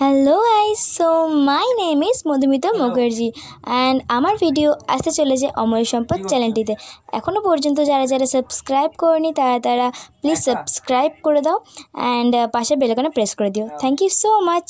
hello আইস so my name is Madhumita Mukherjee and আমার video আসতে চলেছে অমর সম্পদ চ্যানেলটিতে এখনও পর্যন্ত যারা যারা সাবস্ক্রাইব করনি তারা তারা প্লিজ সাবস্ক্রাইব করে দাও অ্যান্ড পাশে বেলকানে প্রেস করে দিও থ্যাংক ইউ সো মাচ